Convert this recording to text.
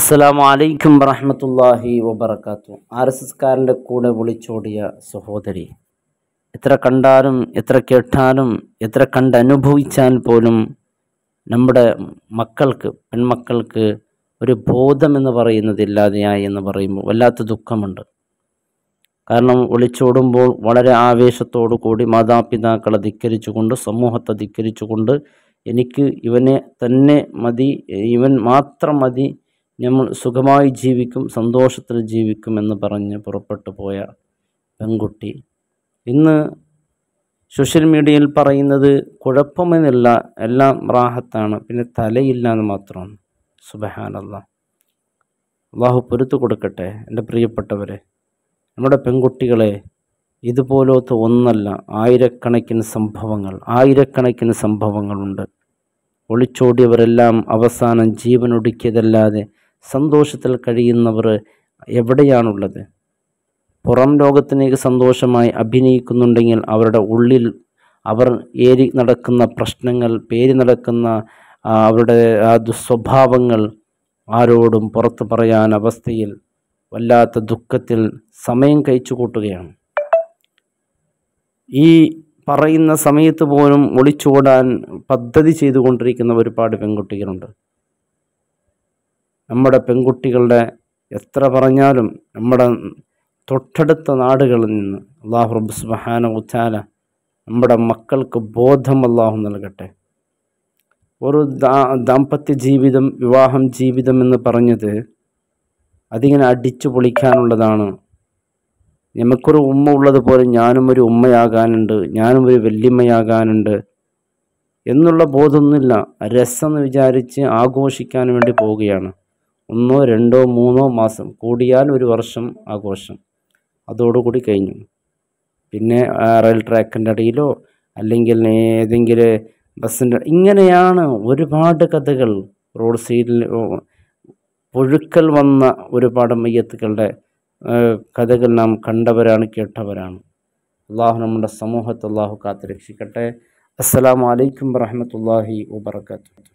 അസ്സലാമലൈക്കും വറഹമത്തല്ലാഹി വബർക്കാത്തു ആർ എസ് എസ്കാരൻ്റെ കൂടെ വിളിച്ചോടിയ സഹോദരി എത്ര കണ്ടാലും എത്ര കേട്ടാലും എത്ര കണ്ടനുഭവിച്ചാൽ പോലും നമ്മുടെ മക്കൾക്ക് പെൺമക്കൾക്ക് ഒരു ബോധമെന്ന് പറയുന്നത് ഇല്ലാതെയായി എന്ന് പറയുമ്പോൾ വല്ലാത്ത ദുഃഖമുണ്ട് കാരണം ഒളിച്ചോടുമ്പോൾ വളരെ ആവേശത്തോടു കൂടി മാതാപിതാക്കളെ ധിക്കരിച്ചുകൊണ്ട് സമൂഹത്തെ ധിക്കരിച്ചുകൊണ്ട് എനിക്ക് ഇവനെ തന്നെ മതി ഇവൻ മാത്രം മതി നമ്മൾ സുഖമായി ജീവിക്കും സന്തോഷത്തിൽ ജീവിക്കും എന്ന് പറഞ്ഞ് പുറപ്പെട്ടു പോയ പെൺകുട്ടി ഇന്ന് സോഷ്യൽ മീഡിയയിൽ പറയുന്നത് കുഴപ്പമെന്നില്ല എല്ലാം റാഹത്താണ് പിന്നെ തലയില്ല എന്ന് മാത്രമാണ് സുബഹാനല്ല അള്ളാഹു പൊരുത്തു കൊടുക്കട്ടെ എൻ്റെ പ്രിയപ്പെട്ടവരെ നമ്മുടെ പെൺകുട്ടികളെ ഇതുപോലത്തെ ഒന്നല്ല ആയിരക്കണക്കിന് സംഭവങ്ങൾ ആയിരക്കണക്കിന് സംഭവങ്ങളുണ്ട് ഒളിച്ചോടിയവരെല്ലാം അവസാനം ജീവനൊടുക്കിയതല്ലാതെ സന്തോഷത്തിൽ കഴിയുന്നവർ എവിടെയാണുള്ളത് പുറം ലോകത്തിനേക്ക് സന്തോഷമായി അഭിനയിക്കുന്നുണ്ടെങ്കിൽ അവരുടെ ഉള്ളിൽ അവർ ഏരി നടക്കുന്ന പ്രശ്നങ്ങൾ പേരി നടക്കുന്ന അവരുടെ ആ ദുസ്വഭാവങ്ങൾ ആരോടും പുറത്തു പറയാൻ അവസ്ഥയിൽ വല്ലാത്ത ദുഃഖത്തിൽ സമയം കഴിച്ചു കൂട്ടുകയാണ് ഈ പറയുന്ന സമയത്ത് പോലും ഒളിച്ചോടാൻ പദ്ധതി ചെയ്തുകൊണ്ടിരിക്കുന്ന ഒരുപാട് പെൺകുട്ടികളുണ്ട് നമ്മുടെ പെൺകുട്ടികളുടെ എത്ര പറഞ്ഞാലും നമ്മുടെ തൊട്ടടുത്ത നാടുകളിൽ നിന്ന് അള്ളാഹു റബ്ബ് സുബഹാന ഉച്ചാല നമ്മുടെ മക്കൾക്ക് ബോധം അള്ളാഹു നൽകട്ടെ ഒരു ദാമ്പത്യ ജീവിതം വിവാഹം ജീവിതം എന്ന് പറഞ്ഞത് അതിങ്ങനെ അടിച്ചു പൊളിക്കാനുള്ളതാണ് നമുക്കൊരു ഉമ്മ ഉള്ളതുപോലെ ഞാനും ഒരു ഉമ്മയാകാനുണ്ട് ഞാനും ഒരു വല്യമ്മയാകാനുണ്ട് എന്നുള്ള ബോധമൊന്നുമില്ല രസം എന്ന് വിചാരിച്ച് ആഘോഷിക്കാൻ വേണ്ടി പോവുകയാണ് ഒന്നോ രണ്ടോ മൂന്നോ മാസം കൂടിയാൽ ഒരു വർഷം ആഘോഷം അതോടുകൂടി കഴിഞ്ഞു പിന്നെ റെയിൽ ട്രാക്കിൻ്റെ അടിയിലോ അല്ലെങ്കിൽ ഏതെങ്കിലും ബസ്സിൻ്റെ ഇങ്ങനെയാണ് ഒരുപാട് കഥകൾ റോഡ് സൈഡിൽ പുഴുക്കൽ വന്ന ഒരുപാട് മയ്യത്തുക്കളുടെ കഥകൾ നാം കണ്ടവരാണ് കേട്ടവരാണ് അള്ളാഹു നമ്മുടെ സമൂഹത്തെ അള്ളാഹു അസ്സാം വലൈക്കും വറഹമത്തല്ലാഹി വാത്തു